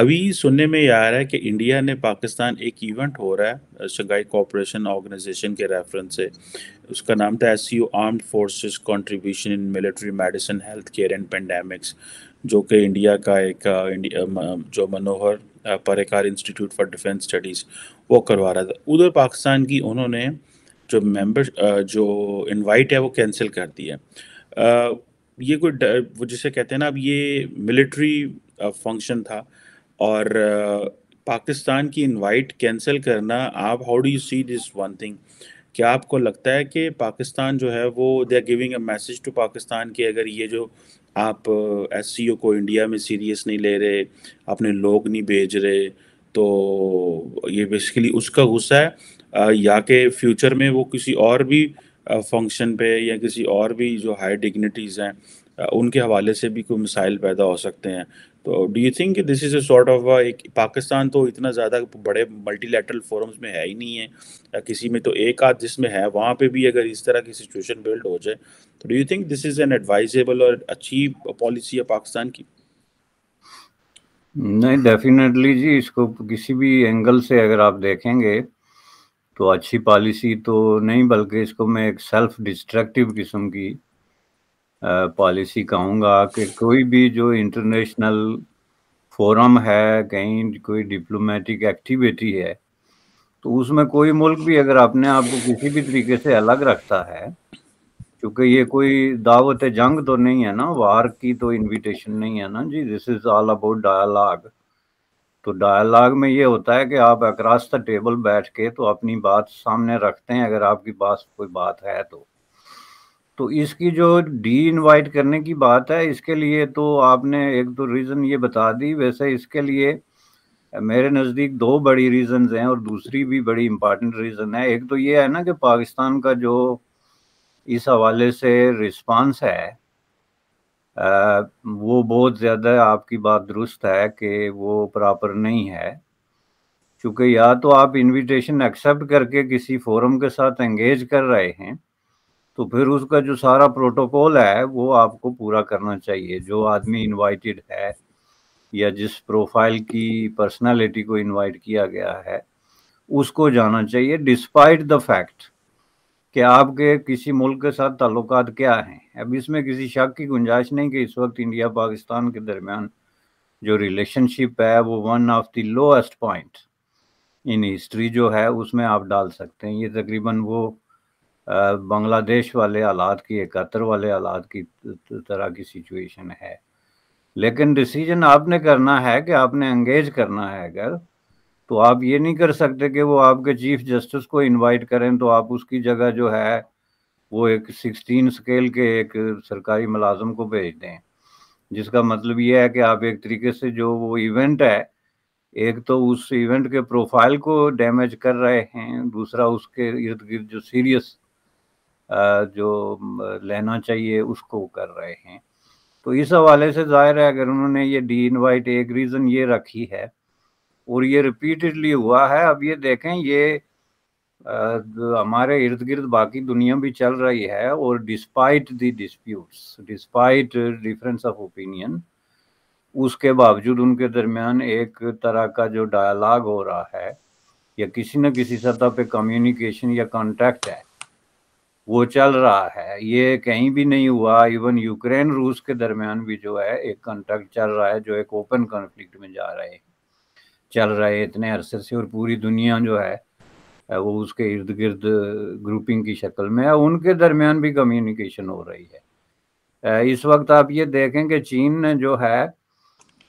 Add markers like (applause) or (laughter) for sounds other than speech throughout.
अभी सुनने में ये आ रहा है कि इंडिया ने पाकिस्तान एक इवेंट हो रहा है शंघाई कोऑपरेशन ऑर्गेनाइजेशन के रेफरेंस से उसका नाम था एस armed forces contribution in military medicine health care and pandemics जो कि इंडिया का एक इंडिया जो Manohar Parrikar institute for defence studies वो करवा रहा था उधर पाकिस्तान की उन्होंने जो मेम्बर जो इन्वाइट है वो कैंसिल कर दिया ये कोई वो जिसे कहते हैं ना अब ये मिलिट्री फंक्शन था और पाकिस्तान की इनवाइट कैंसिल करना आप how do you see this one thing क्या आपको लगता है कि पाकिस्तान जो है वो they are giving a message to Pakistan कि अगर ये जो आप एस को इंडिया में सीरियस नहीं ले रहे अपने लोग नहीं भेज रहे तो ये बेसिकली उसका गुस्सा है या कि फ्यूचर में वो किसी और भी फंक्शन पे या किसी और भी जो हाई डिग्निटीज़ हैं उनके हवाले से भी कोई मिसाइल पैदा हो सकते हैं तो do you think this is a sort of एक पाकिस्तान तो इतना ज़्यादा बड़े मल्टीलेटरल फोरम्स में है ही नहीं है किसी में तो एक आध जिसमें है वहाँ पे भी अगर इस तरह की सिचुएशन बिल्ड हो जाए तो do you think this is an advisable और अच्छी पॉलिसी है पाकिस्तान की नहीं डेफिनेटली जी इसको किसी भी एंगल से अगर आप देखेंगे तो अच्छी पॉलिसी तो नहीं बल्कि इसको मैं एक सेल्फ डिस्ट्रक्टिव किस्म की पॉलिसी कहूँगा कि कोई भी जो इंटरनेशनल फोरम है कहीं कोई डिप्लोमेटिक एक्टिविटी है तो उसमें कोई मुल्क भी अगर अपने आप को किसी भी तरीके से अलग रखता है क्योंकि ये कोई दावत जंग तो नहीं है ना वार की तो इनविटेशन नहीं है ना जी this is all about dialogue तो डायलॉग में ये होता है कि आप अक्रॉस द टेबल बैठ के तो अपनी बात सामने रखते हैं अगर आपकी पास कोई बात है तो तो इसकी जो डी इनवाइट करने की बात है इसके लिए तो आपने एक तो रीज़न ये बता दी वैसे इसके लिए मेरे नज़दीक दो बड़ी रीजंस हैं और दूसरी भी बड़ी इम्पॉर्टेंट रीज़न है एक तो ये है ना कि पाकिस्तान का जो इस हवाले से रिस्पांस है वो बहुत ज़्यादा आपकी बात दुरुस्त है कि वो प्रॉपर नहीं है क्योंकि या तो आप इनविटेशन एक्सेप्ट करके किसी फोरम के साथ एंगेज कर रहे हैं तो फिर उसका जो सारा प्रोटोकॉल है वो आपको पूरा करना चाहिए जो आदमी इनवाइटेड है या जिस प्रोफाइल की पर्सनालिटी को इनवाइट किया गया है उसको जाना चाहिए डिस्पाइट द फैक्ट कि आपके किसी मुल्क के साथ ताल्लुक क्या हैं अब इसमें किसी शक की गुंजाइश नहीं कि इस वक्त इंडिया पाकिस्तान के दरमियान जो रिलेशनशिप है वो one of the lowest point in history जो है उसमें आप डाल सकते हैं ये तकरीबन वो बांग्लादेश वाले हालात की इकहत्तर वाले हालात की तरह की सिचुएशन है लेकिन डिसीजन आपने करना है कि आपने एंगेज करना है अगर तो आप ये नहीं कर सकते कि वो आपके चीफ जस्टिस को इनवाइट करें तो आप उसकी जगह जो है वो एक सिक्सटीन स्केल के एक सरकारी मुलाजम को भेज दें जिसका मतलब ये है कि आप एक तरीके से जो वो इवेंट है एक तो उस इवेंट के प्रोफाइल को डैमेज कर रहे हैं दूसरा उसके इर्द गिर्द जो सीरियस जो लेना चाहिए उसको कर रहे हैं तो इस हवाले से जाहिर है अगर उन्होंने ये डी इनवाइट एक रीज़न ये रखी है और ये रिपीटेडली हुआ है अब ये देखें ये हमारे इर्द गिर्द बाकी दुनिया भी चल रही है और despite the disputes despite difference of opinion उसके बावजूद उनके दरमियान एक तरह का जो डायलाग हो रहा है या किसी न किसी सतह पे कम्युनिकेशन या कांटेक्ट है वो चल रहा है ये कहीं भी नहीं हुआ इवन यूक्रेन रूस के दरमियान भी जो है एक कांटेक्ट चल रहा है जो एक ओपन कॉन्फ्लिक्ट में जा रहे हैं चल रहे इतने अरसे से और पूरी दुनिया जो है वो उसके इर्द गिर्द ग्रुपिंग की शक्ल में है उनके दरमियान भी कम्युनिकेशन हो रही है इस वक्त आप ये देखें कि चीन ने जो है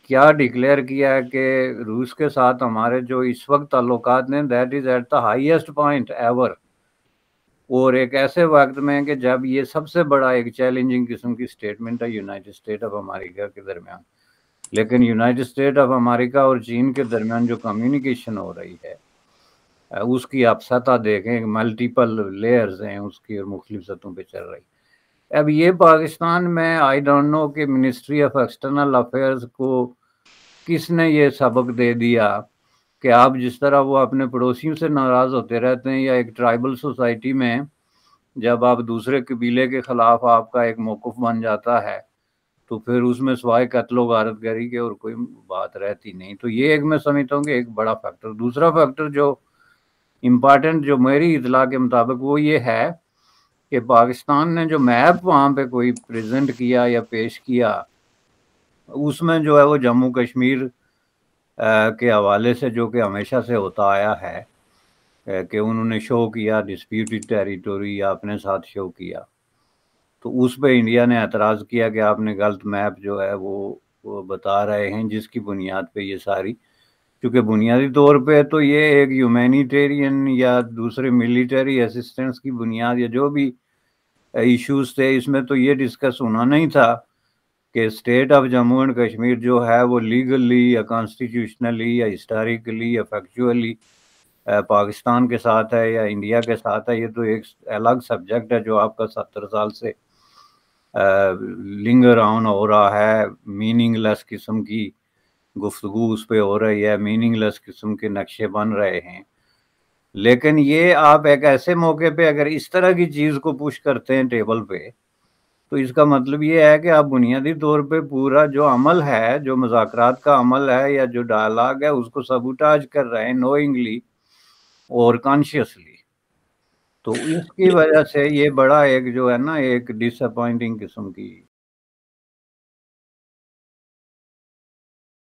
क्या डिक्लेयर किया है कि रूस के साथ हमारे जो इस वक्त ताल्लुक ने that is at the highest point ever और एक ऐसे वक्त में कि जब ये सबसे बड़ा एक चैलेंजिंग किस्म की स्टेटमेंट है यूनाइटेड स्टेट ऑफ अमेरिका के दरमियान लेकिन यूनाइटेड स्टेट ऑफ अमेरिका और चीन के दरमियान जो कम्युनिकेशन हो रही है उसकी आप सतह देखें मल्टीपल लेयर्स हैं उसकी और मुख्तु सतहों पर चल रही अब ये पाकिस्तान में आई डोंट नो कि मिनिस्ट्री ऑफ एक्सटर्नल अफेयर्स को किसने ये सबक दे दिया कि आप जिस तरह वो अपने पड़ोसियों से नाराज़ होते रहते हैं या एक ट्राइबल सोसाइटी में जब आप दूसरे कबीले के ख़िलाफ़ आपका एक मौक़ बन जाता है तो फिर उसमें सवाए कत्लो गरी के और कोई बात रहती नहीं तो ये एक मैं समझता हूँ कि एक बड़ा फैक्टर दूसरा फैक्टर जो इम्पॉर्टेंट जो मेरी इतला के मुताबिक वो ये है कि पाकिस्तान ने जो मैप वहाँ पे कोई प्रेजेंट किया या पेश किया उसमें जो है वो जम्मू कश्मीर के हवाले से जो कि हमेशा से होता आया है कि उन्होंने शो किया डिस्प्यूटेड टेरिटोरी या अपने साथ शो किया तो उस पर इंडिया ने एतराज़ किया कि आपने गलत मैप जो है वो, वो बता रहे हैं जिसकी बुनियाद पर ये सारी क्योंकि बुनियादी तौर पर तो ये एक ह्यूमैनिटेरियन या दूसरे मिलिट्री असिस्टेंस की बुनियाद या जो भी इश्यूज थे इसमें तो ये डिस्कस होना नहीं था कि state of Jammu and Kashmir जो है वो लीगली या कॉन्स्टिट्यूशनली या हिस्टोरिकली या फैक्चुअली पाकिस्तान के साथ है या इंडिया के साथ है ये तो एक अलग सब्जेक्ट है जो आपका सत्तर साल से लिंगर ऑन हो रहा है मीनिंगलेस किस्म की गुफ्तु उस पर हो रही है मीनिंगलेस किस्म के नक्शे बन रहे हैं लेकिन ये आप एक ऐसे मौके पे अगर इस तरह की चीज़ को पुश करते हैं टेबल पे तो इसका मतलब ये है कि आप बुनियादी तौर पे पूरा जो अमल है जो मजाकर का अमल है या जो डायलाग है उसको सबूटाज कर रहे हैं नोइंगली और कॉन्शियसली तो (laughs) इसकी वजह से ये बड़ा एक जो है ना एक डिसअपॉइंटिंग किस्म की